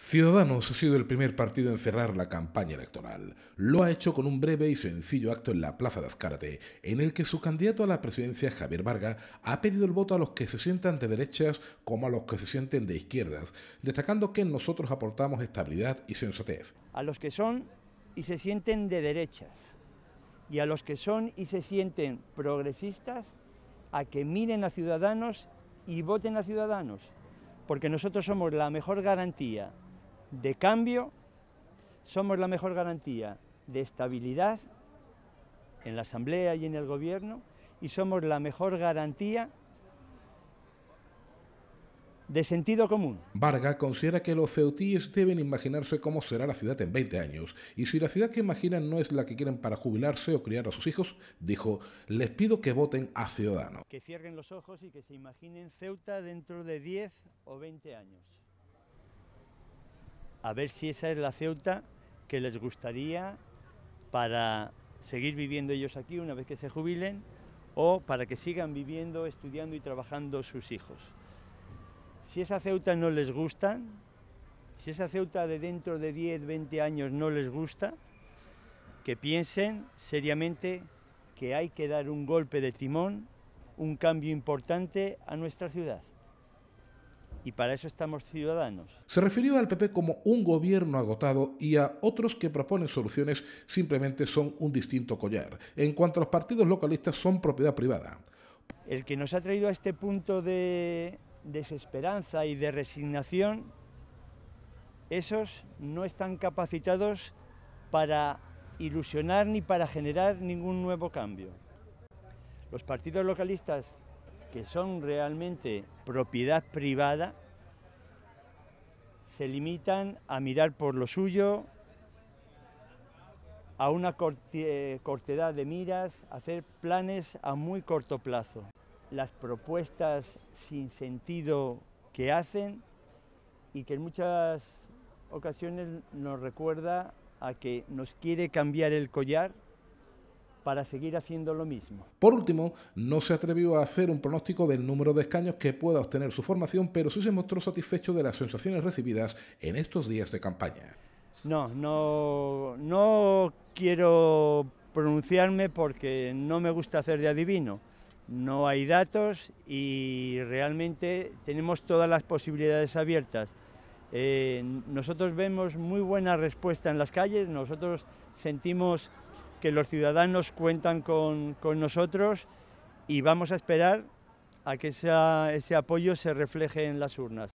Ciudadanos ha sido el primer partido en cerrar la campaña electoral. Lo ha hecho con un breve y sencillo acto en la Plaza de Azcárate, en el que su candidato a la presidencia, Javier Vargas, ha pedido el voto a los que se sientan de derechas como a los que se sienten de izquierdas, destacando que nosotros aportamos estabilidad y sensatez. A los que son y se sienten de derechas, y a los que son y se sienten progresistas, a que miren a Ciudadanos y voten a Ciudadanos, porque nosotros somos la mejor garantía de cambio, somos la mejor garantía de estabilidad en la Asamblea y en el Gobierno y somos la mejor garantía de sentido común. Varga considera que los ceutíes deben imaginarse cómo será la ciudad en 20 años y si la ciudad que imaginan no es la que quieren para jubilarse o criar a sus hijos, dijo, les pido que voten a Ciudadanos. Que cierren los ojos y que se imaginen Ceuta dentro de 10 o 20 años a ver si esa es la Ceuta que les gustaría para seguir viviendo ellos aquí una vez que se jubilen o para que sigan viviendo, estudiando y trabajando sus hijos. Si esa Ceuta no les gusta, si esa Ceuta de dentro de 10, 20 años no les gusta, que piensen seriamente que hay que dar un golpe de timón, un cambio importante a nuestra ciudad y para eso estamos ciudadanos. Se refirió al PP como un gobierno agotado y a otros que proponen soluciones simplemente son un distinto collar. En cuanto a los partidos localistas son propiedad privada. El que nos ha traído a este punto de desesperanza y de resignación, esos no están capacitados para ilusionar ni para generar ningún nuevo cambio. Los partidos localistas que son realmente propiedad privada, se limitan a mirar por lo suyo, a una eh, cortedad de miras, a hacer planes a muy corto plazo. Las propuestas sin sentido que hacen y que en muchas ocasiones nos recuerda a que nos quiere cambiar el collar para seguir haciendo lo mismo. Por último, no se atrevió a hacer un pronóstico del número de escaños que pueda obtener su formación, pero sí se mostró satisfecho de las sensaciones recibidas en estos días de campaña. No, no, no quiero pronunciarme porque no me gusta hacer de adivino. No hay datos y realmente tenemos todas las posibilidades abiertas. Eh, nosotros vemos muy buena respuesta en las calles, nosotros sentimos que los ciudadanos cuentan con, nosotros y vamos a esperar a que ese apoyo se refleje en las urnas.